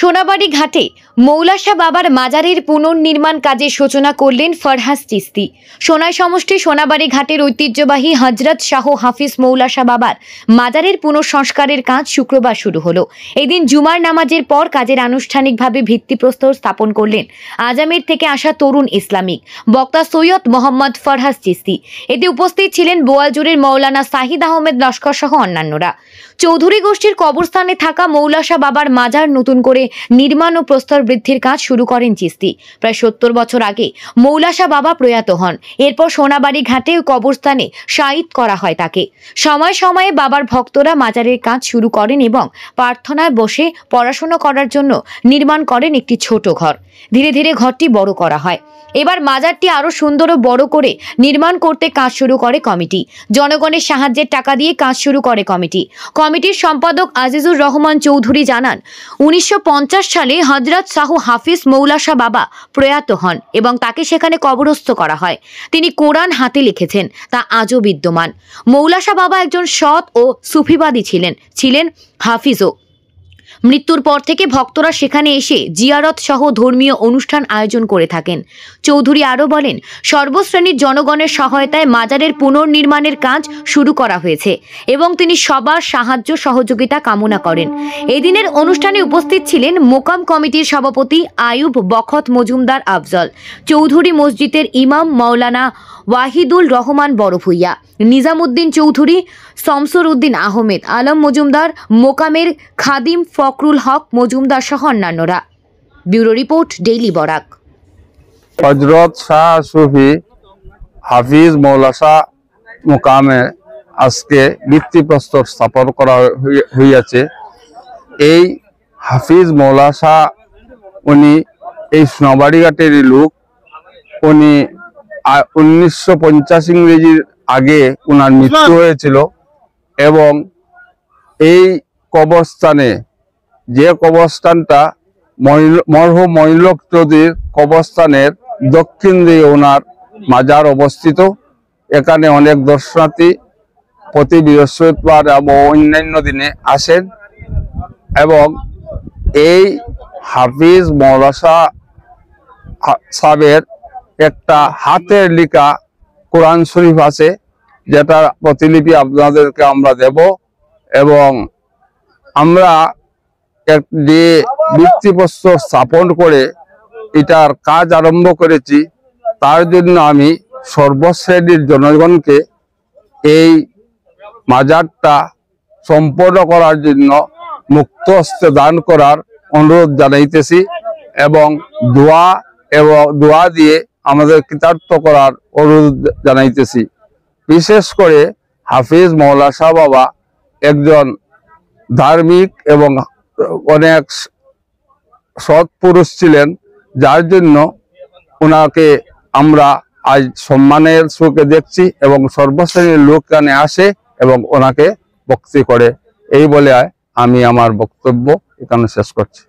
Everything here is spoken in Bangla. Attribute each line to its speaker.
Speaker 1: সোনাবাড়ি ঘাটে মৌলাসা বাবার মাজারের পুনর্নির্মাণ কাজের সূচনা করলেন ফরহাস চিস্তি সোনাই সমষ্টি সোনাবাড়ি ঘাটের ঐতিহ্যবাহী হজরত শাহ হাফিজ মৌলাসা বাবার মাজারের পুনঃসংস্কারের কাজ শুক্রবার শুরু হলো এদিন জুমার নামাজের পর কাজের আনুষ্ঠানিকভাবে ভিত্তিপ্রস্তর স্থাপন করলেন আজামের থেকে আসা তরুণ ইসলামিক বক্তা সৈয়দ মোহাম্মদ ফরহাস চিস্তি এতে উপস্থিত ছিলেন বোয়ালজুরের মৌলানা সাহিদ আহমেদ লস্কর সহ অন্যান্যরা চৌধুরী গোষ্ঠীর কবরস্থানে থাকা মৌলাসা বাবার মাজার নতুন করে নির্মাণ ও প্রস্তর বৃদ্ধির কাজ শুরু করেন চিস্তি প্রায় সত্তর বছর আগে মৌলাসা বাবা প্রয়াত হন এরপর সোনাবাড়ি ঘাটে ও কবরস্থানে সাইদ করা হয় তাকে সময় সময়ে বাবার ভক্তরা মাজারের কাজ শুরু করেন এবং প্রার্থনায় বসে পড়াশোনা করার জন্য নির্মাণ করেন একটি ছোট ঘর ধীরে ধীরে ঘরটি বড় করা হয় এবার মাজারটি আরও সুন্দর ও বড় করে নির্মাণ করতে কাজ শুরু করে কমিটি জনগণের সাহায্যের টাকা দিয়ে কাজ শুরু করে কমিটি কমিটির সম্পাদক আজিজুর রহমান চৌধুরী জানান উনিশশো সালে হজরত শাহু হাফিজ মৌলাসা বাবা প্রয়াত হন এবং তাকে সেখানে কবরস্থ করা হয় তিনি কোরআন হাতে লিখেছেন তা আজও বিদ্যমান মৌলাসা বাবা একজন সৎ ও সুফিবাদী ছিলেন ছিলেন হাফিজও মৃত্যুর পর থেকে ভক্তরা সেখানে এসে জিয়ারত সহ ধর্মীয় অনুষ্ঠান আয়োজন করে থাকেন চৌধুরী আরও বলেন সর্বশ্রেণীর জনগণের সহায়তায় মাজারের পুনর্নির্মাণের কাজ শুরু করা হয়েছে এবং তিনি সবার সাহায্য সহযোগিতা কামনা করেন এদিনের অনুষ্ঠানে উপস্থিত ছিলেন মোকাম কমিটির সভাপতি আয়ুব বখত মজুমদার আফজল চৌধুরী মসজিদের ইমাম মৌলানা ওয়াহিদুল রহমান বরফুইয়া নিজামুদ্দিন চৌধুরী শমসুর উদ্দিন আহমেদ আলম মজুমদার মোকামের খাদিম ফ ফকরুল হক মজুমদার সহ অন্যান্যরা ব্যুরো রিপোর্ট ডেইলি বরাক
Speaker 2: হজরত শাহ সুফি হাফিজ মৌলা শাহ মোকামে আজকে ভিত্তিপ্রস্তর স্থাপন করা হইয়াছে এই হাফিজ মৌলা শাহ উনি এই সোনাবাড়িঘাটেরই লোক উনি উনিশশো পঞ্চাশ ইংরেজির আগে ওনার মৃত্যু হয়েছিল এবং এই কবরস্থানে যে কবরস্থানটা মরহ মৈলক চৌধুরীর কবরস্থানের দক্ষিণ দিয়ে ওনার মাজার অবস্থিত এখানে অনেক দর্শনার্থী প্রতি বৃহস্পতিবার এবং অন্যান্য দিনে আসেন এবং এই হাফিজ মৌলাসা সাহেবের একটা হাতের লিখা কোরআন শরীফ আছে যেটা প্রতিলিপি আপনাদেরকে আমরা দেব এবং আমরা দিয়ে ভিত্তিপ্রস্তর স্থাপন করে এটার কাজ আরম্ভ করেছি তার জন্য আমি সর্বশ্রেণীর জনগণকে এই মাজারটা সম্পন্ন করার জন্য মুক্ত হস্তে দান করার অনুরোধ জানাইতেছি এবং দোয়া এবং দোয়া দিয়ে আমাদের কৃতার্থ করার অনুরোধ জানাইতেছি বিশেষ করে হাফিজ মৌলা শাহ বাবা একজন ধার্মিক এবং অনেক সৎ পুরুষ ছিলেন যার জন্য ওনাকে আমরা আজ সম্মানের চোখে দেখছি এবং সর্বশ্রেণীর লোক কানে আসে এবং ওনাকে বক্তি করে এই বলে আমি আমার বক্তব্য এখানে শেষ করছি